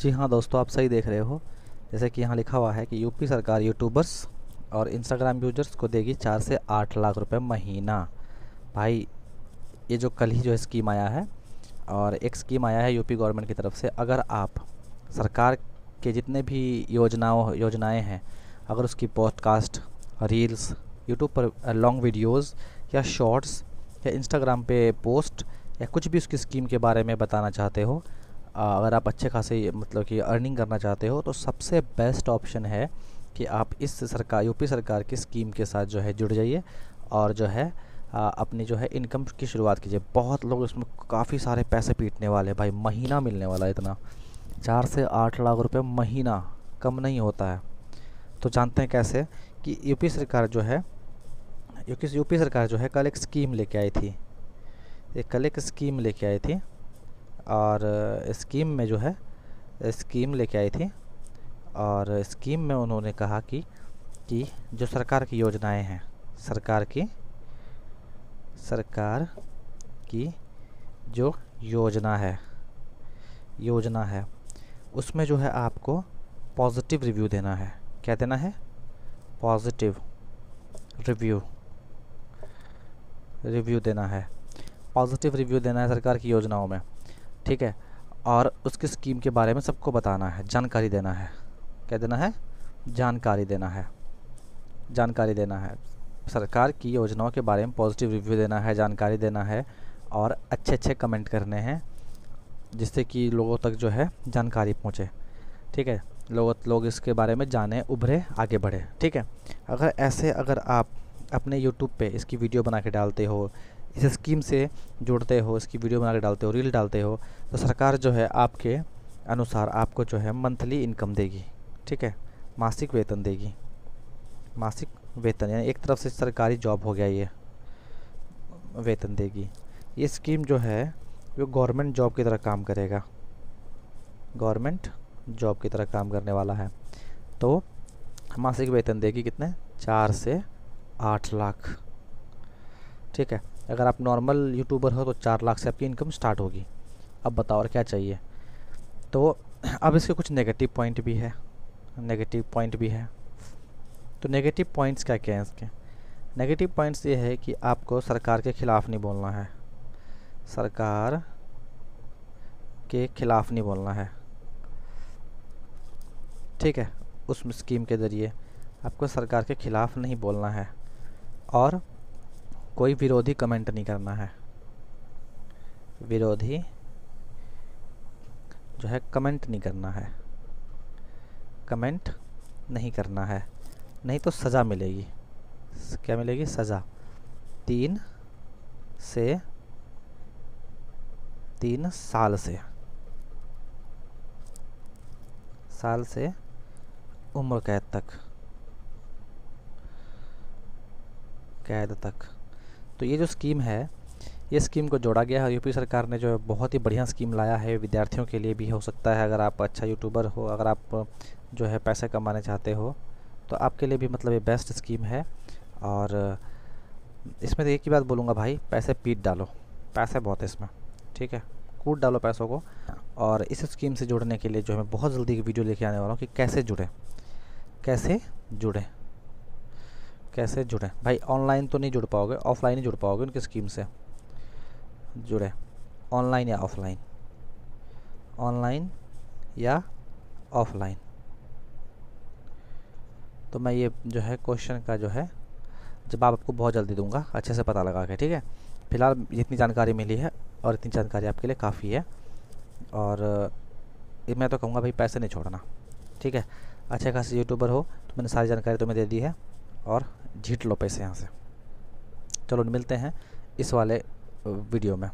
जी हाँ दोस्तों आप सही देख रहे हो जैसे कि यहाँ लिखा हुआ है कि यूपी सरकार यूट्यूबर्स और इंस्टाग्राम यूजर्स को देगी चार से आठ लाख रुपए महीना भाई ये जो कल ही जो स्कीम आया है और एक स्कीम आया है यूपी गवर्नमेंट की तरफ से अगर आप सरकार के जितने भी योजनाओं योजनाएं हैं अगर उसकी पॉडकास्ट रील्स यूट्यूब पर लॉन्ग वीडियोस या शॉर्ट्स या इंस्टाग्राम पे पोस्ट या कुछ भी उसकी स्कीम के बारे में बताना चाहते हो अगर आप अच्छे खासे मतलब कि अर्निंग करना चाहते हो तो सबसे बेस्ट ऑप्शन है कि आप इस सरकार यूपी सरकार की स्कीम के साथ जो है जुड़ जाइए और जो है आ, अपनी जो है इनकम की शुरुआत कीजिए बहुत लोग इसमें काफ़ी सारे पैसे पीटने वाले भाई महीना मिलने वाला है इतना चार से आठ लाख रुपये महीना कम नहीं होता है तो जानते हैं कैसे कि यूपी सरकार जो है यूपी सरकार जो है कल एक स्कीम लेके आई थी एक कल एक स्कीम लेके आई थी और स्कीम में जो है स्कीम लेके आई थी और स्कीम में उन्होंने कहा कि कि जो सरकार की योजनाएं हैं सरकार की सरकार की जो योजना है योजना है उसमें जो है आपको पॉजिटिव रिव्यू देना है क्या देना है पॉजिटिव रिव्यू रिव्यू देना है पॉजिटिव रिव्यू देना है सरकार की योजनाओं में ठीक है और उसकी स्कीम के बारे में सबको बताना है जानकारी देना है क्या देना है जानकारी देना है जानकारी देना है सरकार की योजनाओं के बारे में पॉजिटिव रिव्यू देना है जानकारी देना है और अच्छे अच्छे कमेंट करने हैं जिससे कि लोगों तक जो है जानकारी पहुँचे ठीक है लोग लोग इसके बारे में जाने उभरे आगे बढ़े ठीक है अगर ऐसे अगर आप अपने YouTube पे इसकी वीडियो बना के डालते हो इस स्कीम से जुड़ते हो इसकी वीडियो बना के डालते हो रील डालते हो तो सरकार जो है आपके अनुसार आपको जो है मंथली इनकम देगी ठीक है मासिक वेतन देगी मासिक वेतन यानी एक तरफ से सरकारी जॉब हो गया ये वेतन देगी ये स्कीम जो है वो गवर्नमेंट जॉब की तरह काम करेगा गवर्नमेंट जॉब की तरह काम करने वाला है तो मासिक वेतन देगी कितने चार से आठ लाख ठीक है अगर आप नॉर्मल यूट्यूबर हो तो चार लाख से आपकी इनकम स्टार्ट होगी अब बताओ और क्या चाहिए तो अब इसके कुछ नेगेटिव पॉइंट भी है नेगेटिव पॉइंट भी है तो नेगेटिव पॉइंट्स क्या क्या हैं इसके नेगेटिव पॉइंट्स ये है कि आपको सरकार के ख़िलाफ़ नहीं बोलना है सरकार के ख़िलाफ़ नहीं बोलना है ठीक है उस स्कीम के ज़रिए आपको सरकार के ख़िलाफ़ नहीं बोलना है और कोई विरोधी कमेंट नहीं करना है विरोधी जो है कमेंट नहीं करना है कमेंट नहीं करना है नहीं तो सज़ा मिलेगी क्या मिलेगी सज़ा तीन से तीन साल से साल से उम्र कैद तक कैद तक तो ये जो स्कीम है ये स्कीम को जोड़ा गया है यूपी सरकार ने जो बहुत ही बढ़िया स्कीम लाया है विद्यार्थियों के लिए भी हो सकता है अगर आप अच्छा यूट्यूबर हो अगर आप जो है पैसे कमाने चाहते हो तो आपके लिए भी मतलब ये बेस्ट स्कीम है और इसमें तो एक ही बात बोलूँगा भाई पैसे पीट डालो पैसे बहुत है इसमें ठीक है कूट डालो पैसों को और इस स्कीम से जुड़ने के लिए जो है मैं बहुत जल्दी एक वीडियो लेके आने वाला हूँ कि कैसे जुड़ें कैसे जुड़ें कैसे जुड़ें भाई ऑनलाइन तो नहीं जुड़ पाओगे ऑफलाइन ही जुड़ पाओगे उनकी स्कीम से जुड़े ऑनलाइन या ऑफलाइन ऑनलाइन या ऑफलाइन तो मैं ये जो है क्वेश्चन का जो है जवाब आपको बहुत जल्दी दूंगा अच्छे से पता लगा के ठीक है फिलहाल जितनी जानकारी मिली है और इतनी जानकारी आपके लिए काफ़ी है और मैं तो कहूँगा भाई पैसे नहीं छोड़ना ठीक है अच्छे खासे यूट्यूबर हो तो मैंने सारी जानकारी तुम्हें दे दी है और झीट लो पैसे यहाँ से चलो मिलते हैं इस वाले वीडियो में